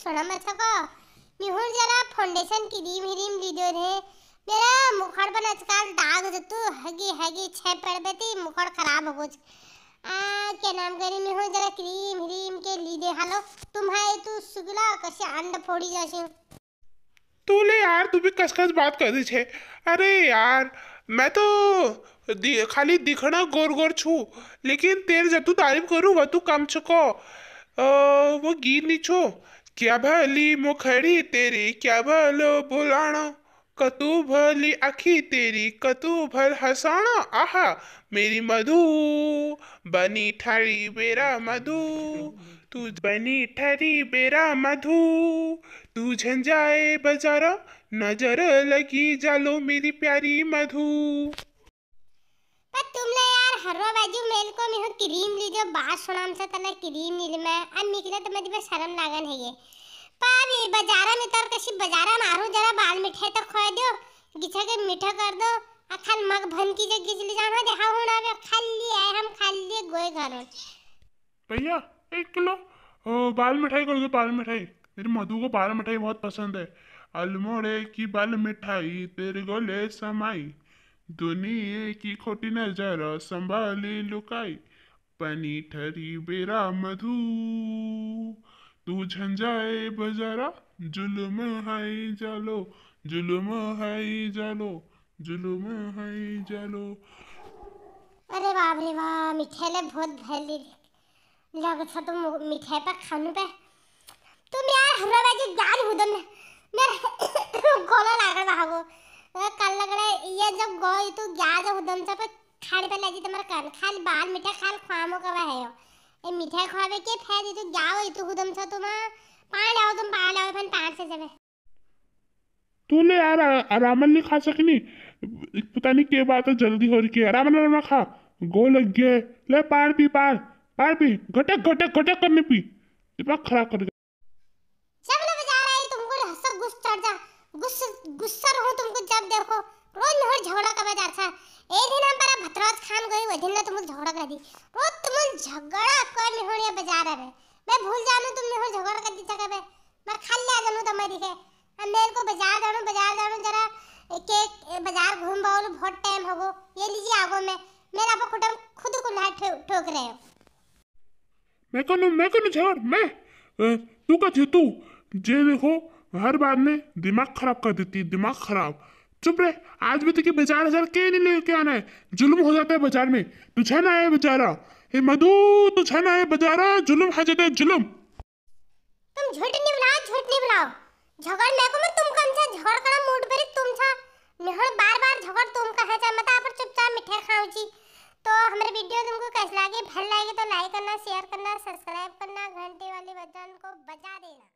ಸೊಣಮಸಕ ನಿಹುರ್ ಜರ foundation cream ಹಿರೀಮ್ रे मेरा मुखर पर आजकल दाग जतु हगी हगी छह पड़ बेती मुखड़ खराब हो गुज आ के नाम करी मैं जरा क्रीम ह्रीम के लीदे हालो तुम है तू सुगला कसे अंड फोड़ी जासे तू तो ले यार तू भी कसकस बात कर दी छे अरे यार मैं तो दि, खाली दिखना गोर गोर छू लेकिन तेरे जब तू तारीफ करूँ वह तू कम छको वो गीत नहीं छो क्या भली मुखड़ी तेरी क्या भलो बुलाना कतु भली आखी तेरी कतु भल हसाना आहा मेरी मधु बनी ठारी बेरा मधु तू बनी ठरी बेरा मधु तू झंझाए बजारा नजर लगी जालो मेरी प्यारी मधु हरो बाजू मेल को मैं क्रीम ली जो बात सुनाम से तले क्रीम मिल में अब निकले तो मुझे शर्म लागन है ये पर बाजारा में तर कसी बाजारा मारो जरा बाल मिठे तो खोए दो गिछा के मीठा कर दो आ खाल मग भन की जे गिचली जान जाना देखा ना अब खाली है हम खाली गोए घर भैया एक किलो बाल मिठाई कर दो बाल मिठाई मेरे मधु को बाल मिठाई बहुत पसंद है अलमोड़े की बाल मिठाई तेरे को ले समाई દુનિયે की खोटी नजारा संभाले लुकाई पानी ठरी बेरा मधु तू झंझाए बजारा जुलम हाय जालो जुलम हाय जालो जुलम हाय जालो अरे बाप रे वाह मिठाई ले बहुत भली लग था तो मिठाई पर खानु पे तुम यार हमरा बाजी गाल हुदन मेरे गोला लागा ये जब गई तो ग्याज हुदम सब खाने पे लगी तुम्हारे कान खाल बाल मिठाई खाल ख्वामो कवा है यो ये मिठाई खवावे के फेर तो ग्याव तो हुदम सा तुम पाण आओ तुम पाण आओ फिर पाण से जावे तू ले यार आराम नहीं खा सकनी पता नहीं के बात है जल्दी हो रही है आराम आराम खा गो लग गए ले पार पी पार पार पी घटक घटक घटक करने पी दिमाग खराब कर गया बजा तुमको गुस्सा जा गुस्सा गुस्सा रहो तुमको जब देखो रोज नहर झगड़ा का जा था ए दिन हम पर भतराज खान गई वो दिन ना तुम झगड़ा कर दी रोज तुम झगड़ा कर निहोड़े बाजार रे मैं भूल जानू तुम नहर झगड़ा कर दी था पे मैं खाली आ जानू तो मैं दिखे हम मेल को बाजार जानो बाजार जानो जरा एक एक बाजार घूम बाउल बहुत टाइम होगो ये लीजिए आगो में मेरा पर खुटम खुद को ना ठोक रहे हो मैं कौन मैं कौन झगड़ मैं तू का तू जे देखो हर बार में दिमाग खराब कर देती दिमाग खराब चुप रहे आज भी तुझे बेचारे सर के नहीं लेके आना है जुल्म हो जाता है बाजार में तू छना है बेचारा हे मधु तू छना है बेचारा जुल्म हो जाता है जुल्म तुम झूठ नहीं बुलाओ झूठ नहीं बुलाओ झगड़ लेको मैं तुम कम से झगड़ करा मूड पर तुम छा मेहर बार बार झगड़ तुम कहा जा मता पर चुपचाप मिठे खाओ जी तो हमारे वीडियो तुमको कैसे लगे भल लगे तो लाइक करना शेयर करना सब्सक्राइब करना घंटी वाले बटन को बजा देना